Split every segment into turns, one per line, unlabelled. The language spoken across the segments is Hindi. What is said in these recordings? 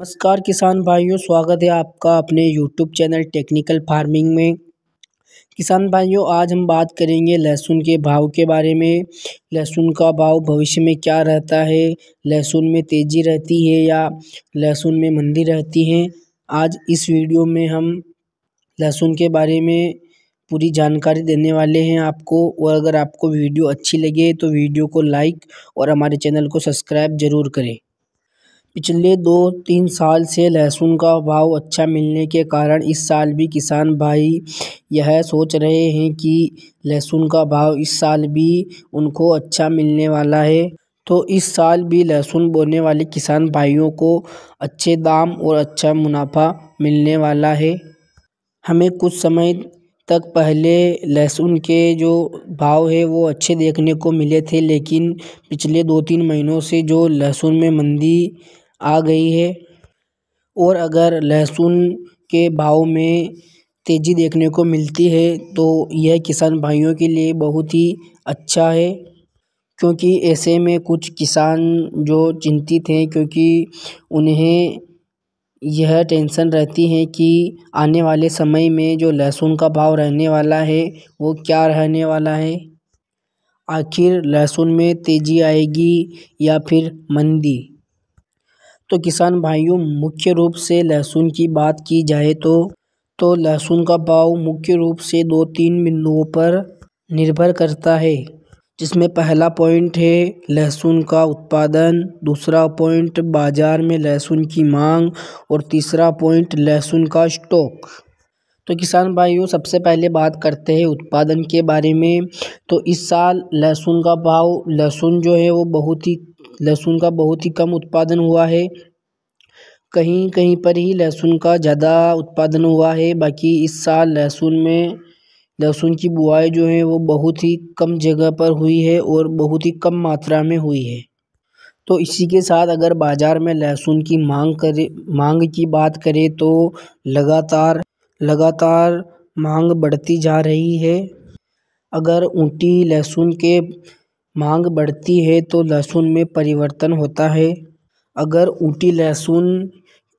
नमस्कार किसान भाइयों स्वागत है आपका अपने यूट्यूब चैनल टेक्निकल फार्मिंग में किसान भाइयों आज हम बात करेंगे लहसुन के भाव के बारे में लहसुन का भाव भविष्य में क्या रहता है लहसुन में तेज़ी रहती है या लहसुन में मंदी रहती है आज इस वीडियो में हम लहसुन के बारे में पूरी जानकारी देने वाले हैं आपको और अगर आपको वीडियो अच्छी लगे तो वीडियो को लाइक और हमारे चैनल को सब्सक्राइब ज़रूर करें पिछले दो तीन साल से लहसुन का भाव अच्छा मिलने के कारण इस साल भी किसान भाई यह सोच रहे हैं कि लहसुन का भाव इस साल भी उनको अच्छा मिलने वाला है तो इस साल भी लहसुन बोने वाले किसान भाइयों को अच्छे दाम और अच्छा मुनाफा मिलने वाला है हमें कुछ समय तक पहले लहसुन के जो भाव है वो अच्छे देखने को मिले थे लेकिन पिछले दो तीन महीनों से जो लहसुन में मंदी आ गई है और अगर लहसुन के भाव में तेज़ी देखने को मिलती है तो यह किसान भाइयों के लिए बहुत ही अच्छा है क्योंकि ऐसे में कुछ किसान जो चिंतित हैं क्योंकि उन्हें यह टेंशन रहती है कि आने वाले समय में जो लहसुन का भाव रहने वाला है वो क्या रहने वाला है आखिर लहसुन में तेज़ी आएगी या फिर मंदी तो किसान भाइयों मुख्य रूप से लहसुन की बात की जाए तो तो लहसुन का भाव मुख्य रूप से दो तीन बिंदुओं पर निर्भर करता है जिसमें पहला पॉइंट है लहसुन का उत्पादन दूसरा पॉइंट बाज़ार में लहसुन की मांग और तीसरा पॉइंट लहसुन का स्टॉक तो किसान भाइयों सबसे पहले बात करते हैं उत्पादन के बारे में तो इस साल लहसुन का भाव लहसुन जो है वो बहुत ही लहसुन का बहुत ही कम उत्पादन हुआ है कहीं कहीं पर ही लहसुन का ज़्यादा उत्पादन हुआ है बाकी इस साल लहसुन में लहसुन की बुआई जो है वो बहुत ही कम जगह पर हुई है और बहुत ही कम मात्रा में हुई है तो इसी के साथ अगर बाज़ार में लहसुन की मांग करे मांग की बात करें तो लगातार लगातार मांग बढ़ती जा रही है अगर ऊँटी लहसुन के मांग बढ़ती है तो लहसुन में परिवर्तन होता है अगर ऊटी लहसुन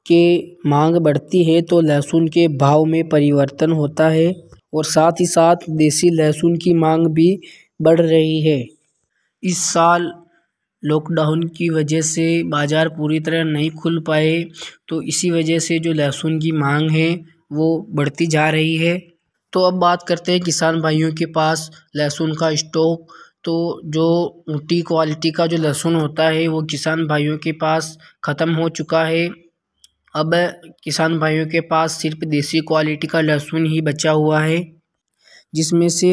के मांग बढ़ती है तो लहसुन के भाव में परिवर्तन होता है और साथ ही साथ देसी लहसुन की मांग भी बढ़ रही है इस साल लॉकडाउन की वजह से बाज़ार पूरी तरह नहीं खुल पाए तो इसी वजह से जो लहसुन की मांग है वो बढ़ती जा रही है तो अब बात करते हैं किसान भाइयों के पास लहसुन का स्टॉक तो जो ऊँटी क्वालिटी का जो लहसुन होता है वो किसान भाइयों के पास ख़त्म हो चुका है अब किसान भाइयों के पास सिर्फ देसी क्वालिटी का लहसुन ही बचा हुआ है जिसमें से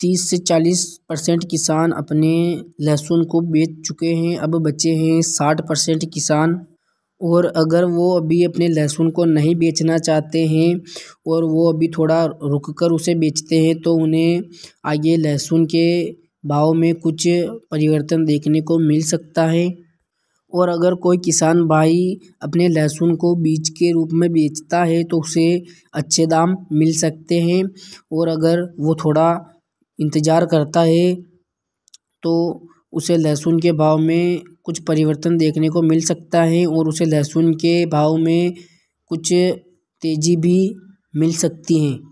तीस से चालीस परसेंट किसान अपने लहसुन को बेच चुके हैं अब बचे हैं साठ परसेंट किसान और अगर वो अभी अपने लहसुन को नहीं बेचना चाहते हैं और वो अभी थोड़ा रुक कर उसे बेचते हैं तो उन्हें आगे लहसुन के भाव में कुछ परिवर्तन देखने को मिल सकता है और अगर कोई किसान भाई अपने लहसुन को बीज के रूप में बेचता है तो उसे अच्छे दाम मिल सकते हैं और अगर वो थोड़ा इंतज़ार करता है तो उसे लहसुन के भाव में कुछ परिवर्तन देखने को मिल सकता है और उसे लहसुन के भाव में कुछ तेज़ी भी मिल सकती हैं